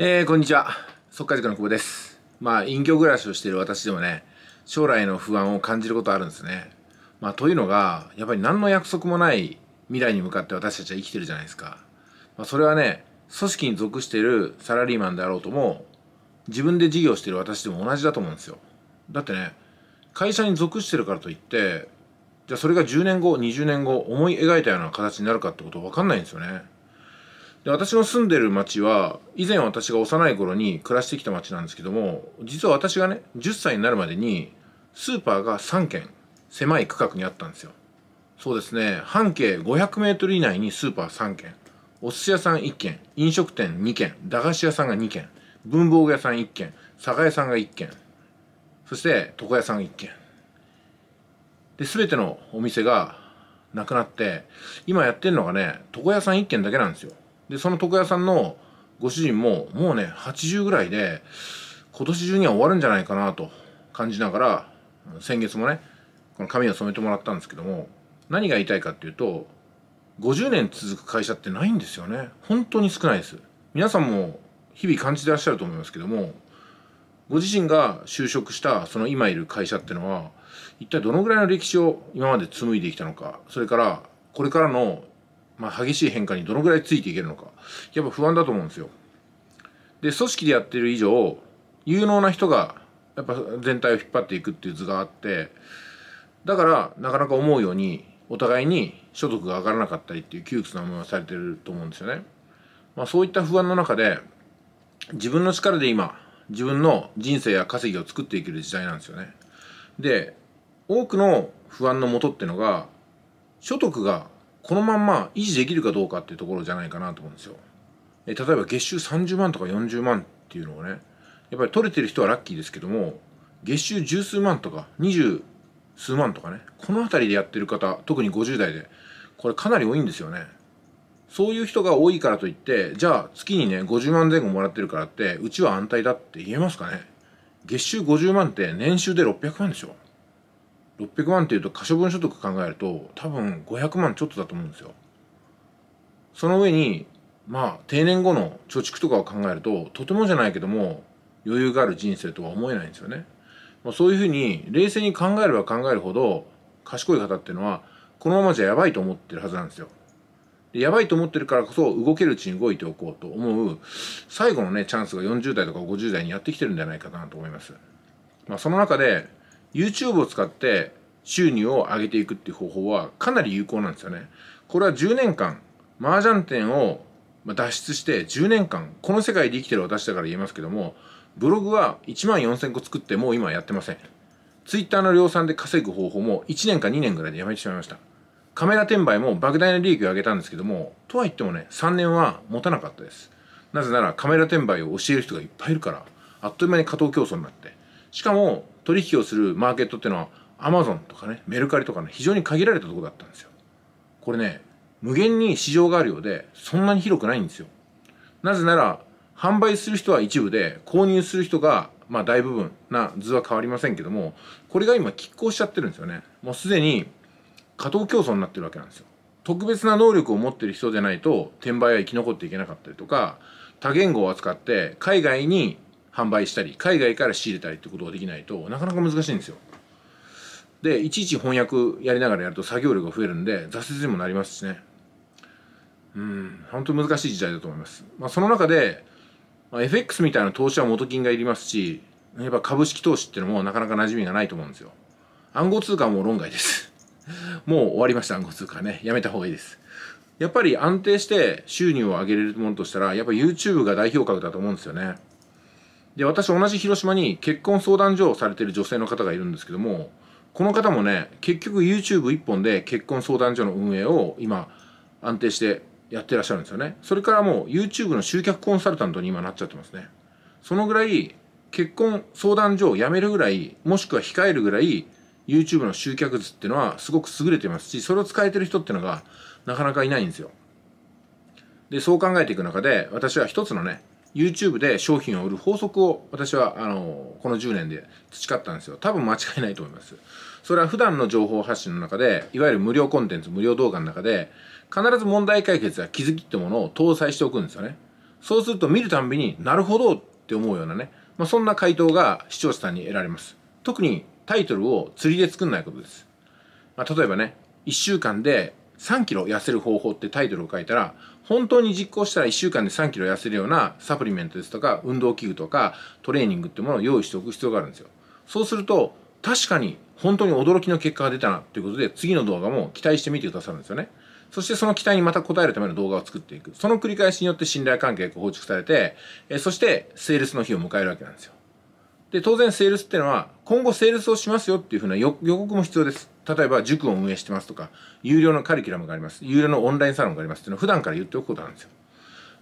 えー、こんにちは。速稼塾の久保です。まあ、隠居暮らしをしている私でもね、将来の不安を感じることあるんですね。まあ、というのが、やっぱり何の約束もない未来に向かって私たちは生きてるじゃないですか。まあ、それはね、組織に属しているサラリーマンであろうとも、自分で事業している私でも同じだと思うんですよ。だってね、会社に属してるからといって、じゃあそれが10年後、20年後、思い描いたような形になるかってことは分かんないんですよね。で私の住んでる町は以前私が幼い頃に暮らしてきた町なんですけども実は私がね10歳になるまでにスーパーが3軒狭い区画にあったんですよそうですね半径 500m 以内にスーパー3軒お寿司屋さん1軒飲食店2軒駄菓子屋さんが2軒文房具屋さん1軒酒屋さんが1軒そして床屋さん1軒で全てのお店がなくなって今やってるのがね床屋さん1軒だけなんですよでその床屋さんのご主人ももうね80ぐらいで今年中には終わるんじゃないかなと感じながら先月もねこの髪を染めてもらったんですけども何が言いたいかっていうと50年続く会社ってないんですよね本当に少ないです皆さんも日々感じてらっしゃると思いますけどもご自身が就職したその今いる会社ってのは一体どのぐらいの歴史を今まで紡いできたのかそれからこれからのまあ、激しい変化にどのぐらいついていけるのかやっぱ不安だと思うんですよ。で組織でやってる以上有能な人がやっぱ全体を引っ張っていくっていう図があってだからなかなか思うようにお互いに所得が上がらなかったりっていう窮屈な思いがされてると思うんですよね。まあ、そういった不安の中で自分の力で今自分の人生や稼ぎを作っていける時代なんですよね。で多くの不安のもとってのが所得がこのまんま維持できるかどうかっていうところじゃないかなと思うんですよ。え例えば月収30万とか40万っていうのをねやっぱり取れてる人はラッキーですけども月収十数万とか二十数万とかねこの辺りでやってる方特に50代でこれかなり多いんですよね。そういう人が多いからといってじゃあ月にね50万前後もらってるからってうちは安泰だって言えますかね月収50万って年収で600万でしょ600万っていうと可処分所得考えると多分500万ちょっとだと思うんですよその上にまあ定年後の貯蓄とかを考えるととてもじゃないけども余裕がある人生とは思えないんですよね、まあ、そういうふうに冷静に考えれば考えるほど賢い方っていうのはこのままじゃやばいと思ってるはずなんですよやばいと思ってるからこそ動けるうちに動いておこうと思う最後のねチャンスが40代とか50代にやってきてるんじゃないかなと思います、まあ、その中で YouTube を使って収入を上げていくっていう方法はかなり有効なんですよね。これは10年間、麻雀店を脱出して10年間、この世界で生きてる私だから言えますけども、ブログは1万4000個作ってもう今やってません。Twitter の量産で稼ぐ方法も1年か2年ぐらいでやめてしまいました。カメラ転売も莫大な利益を上げたんですけども、とは言ってもね、3年は持たなかったです。なぜならカメラ転売を教える人がいっぱいいるから、あっという間に過当競争になって。しかも、取引をするマーケットっていうのはアマゾンとかねメルカリとかね非常に限られたとこだったんですよこれね無限に市場があるようでそんなに広くないんですよなぜなら販売する人は一部で購入する人がまあ大部分な図は変わりませんけどもこれが今拮抗しちゃってるんですよねもうすでに過当競争になってるわけなんですよ特別な能力を持ってる人じゃないと転売は生き残っていけなかったりとか多言語を扱って海外に販売したり海外から仕入れたりってことができないとなかなか難しいんですよ。でいちいち翻訳やりながらやると作業量が増えるんで挫折にもなりますしねうん本当難しい時代だと思います。まあ、その中で、まあ、FX みたいな投資は元金がいりますしやっぱ株式投資っていうのもなかなか馴染みがないと思うんですよ。暗号通貨はもう論外です。もう終わりました暗号通貨ねやめた方がいいです。やっぱり安定して収入を上げれるものとしたらやっぱ YouTube が代表格だと思うんですよね。で私同じ広島に結婚相談所をされてる女性の方がいるんですけどもこの方もね結局 YouTube 一本で結婚相談所の運営を今安定してやってらっしゃるんですよねそれからもう YouTube の集客コンサルタントに今なっちゃってますねそのぐらい結婚相談所を辞めるぐらいもしくは控えるぐらい YouTube の集客図っていうのはすごく優れてますしそれを使えてる人っていうのがなかなかいないんですよでそう考えていく中で私は一つのね YouTube で商品を売る法則を私はあのこの10年で培ったんですよ多分間違いないと思いますそれは普段の情報発信の中でいわゆる無料コンテンツ無料動画の中で必ず問題解決や気づきってものを搭載しておくんですよねそうすると見るたんびになるほどって思うようなね、まあ、そんな回答が視聴者さんに得られます特にタイトルを釣りで作んないことです、まあ、例えばね1週間で3キロ痩せる方法ってタイトルを書いたら本当に実行したら1週間で3キロ痩せるようなサプリメントですとか運動器具とかトレーニングってものを用意しておく必要があるんですよそうすると確かに本当に驚きの結果が出たなということで次の動画も期待してみてくださるんですよねそしてその期待にまた応えるための動画を作っていくその繰り返しによって信頼関係が構築されてえそしてセールスの日を迎えるわけなんですよで当然セールスっていうのは今後セールスをしますよっていうふうな予告も必要です例えば塾を運営してますとか、有料のカリキュラムがあります、有料のオンラインサロンがありますっていうのを普段から言っておくことなんですよ。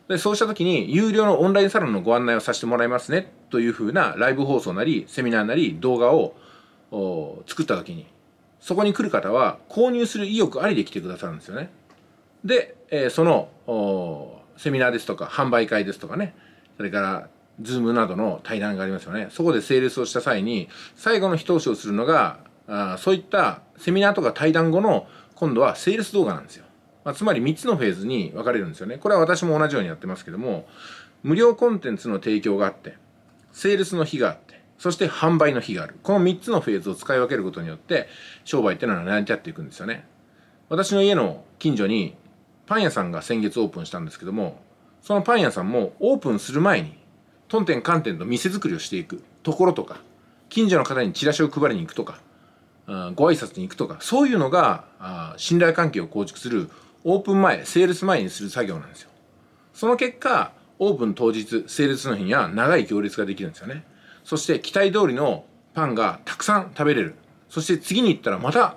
で、そうした時に、有料のオンラインサロンのご案内をさせてもらいますね、というふうなライブ放送なり、セミナーなり、動画を作った時に、そこに来る方は、購入する意欲ありで来てくださるんですよね。で、えー、その、セミナーですとか、販売会ですとかね、それから、ズームなどの対談がありますよね。そこでセールスをした際に、最後の一押しをするのが、あそういったセミナーとか対談後の今度はセールス動画なんですよ。まあ、つまり3つのフェーズに分かれるんですよね。これは私も同じようにやってますけども、無料コンテンツの提供があって、セールスの日があって、そして販売の日がある。この3つのフェーズを使い分けることによって、商売っていうのは成り立っていくんですよね。私の家の近所にパン屋さんが先月オープンしたんですけども、そのパン屋さんもオープンする前に、トンテンカンテンと店作りをしていくところとか、近所の方にチラシを配りに行くとか、ご挨拶に行くとかそういうのが信頼関係を構築するオープン前セールス前にする作業なんですよその結果オープン当日セールスの日には長い行列ができるんですよねそして期待通りのパンがたくさん食べれるそして次に行ったらまた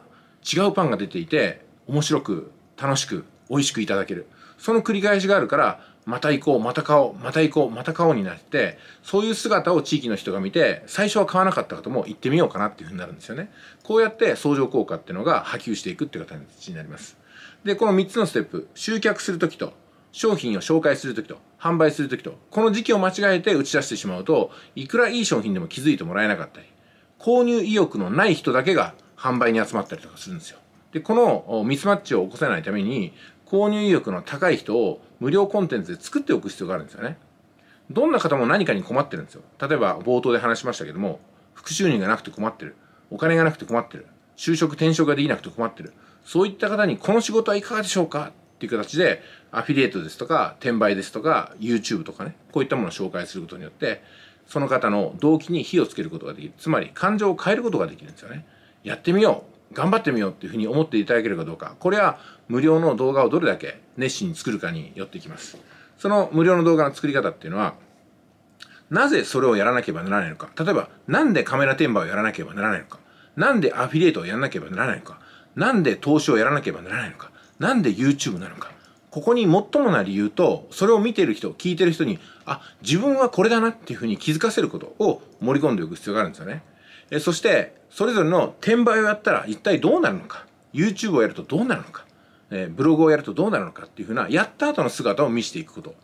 違うパンが出ていて面白く楽しく美味しくいただけるその繰り返しがあるからまた行こう、また買おう、また行こう、また買おうになって、そういう姿を地域の人が見て、最初は買わなかった方も行ってみようかなっていうふうになるんですよね。こうやって相乗効果っていうのが波及していくっていう形になります。で、この3つのステップ、集客するときと、商品を紹介するときと、販売するときと、この時期を間違えて打ち出してしまうと、いくらいい商品でも気づいてもらえなかったり、購入意欲のない人だけが販売に集まったりとかするんですよ。で、このミスマッチを起こさないために、購入意欲の高い人を無料コンテンツで作っておく必要があるんですよね。どんな方も何かに困ってるんですよ。例えば冒頭で話しましたけども、副収入がなくて困ってる。お金がなくて困ってる。就職転職ができなくて困ってる。そういった方にこの仕事はいかがでしょうかっていう形でアフィリエイトですとか転売ですとか YouTube とかね、こういったものを紹介することによってその方の動機に火をつけることができる。つまり感情を変えることができるんですよね。やってみよう頑張ってみようっていうふうに思っていただけるかどうか、これは無料の動画をどれだけ熱心に作るかによってきます。その無料の動画の作り方っていうのは、なぜそれをやらなければならないのか。例えば、なんでカメラテンバーをやらなければならないのか。なんでアフィリエイトをやらなければならないのか。なんで投資をやらなければならないのか。なんで YouTube なのか。ここに最もな理由と、それを見てる人、聞いてる人に、あ、自分はこれだなっていうふうに気づかせることを盛り込んでおく必要があるんですよね。えそしてそれぞれの転売をやったら一体どうなるのか YouTube をやるとどうなるのか、えブログをやるとどうなるのかっていうふうなやった後の姿を見せていくこと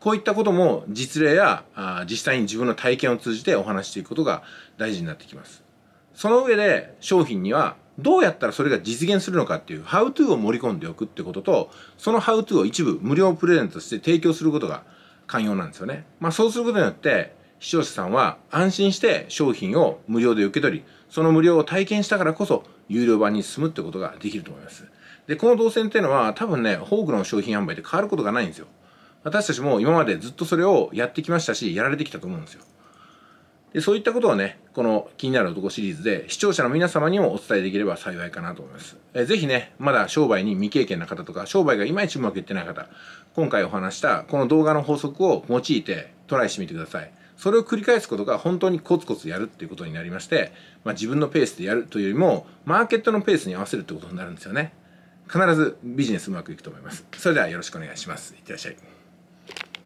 こういったことも実例やあ実際に自分の体験を通じてお話していくことが大事になってきますその上で商品にはどうやったらそれが実現するのかっていう How to を盛り込んでおくってこととその How to を一部無料プレゼントして提供することが肝要なんですよねまあそうすることによって視聴者さんは安心して商品を無料で受け取り、その無料を体験したからこそ、有料版に進むってことができると思います。で、この動線っていうのは多分ね、多くの商品販売で変わることがないんですよ。私たちも今までずっとそれをやってきましたし、やられてきたと思うんですよ。で、そういったことをね、この気になる男シリーズで視聴者の皆様にもお伝えできれば幸いかなと思います。えぜひね、まだ商売に未経験な方とか、商売がいまいちうまくいってない方、今回お話したこの動画の法則を用いてトライしてみてください。それを繰り返すことが本当にコツコツやるっていうことになりまして、まあ、自分のペースでやるというよりもマーケットのペースに合わせるってことになるんですよね必ずビジネスうまくいくと思いますそれではよろしくお願いしますいってらっしゃい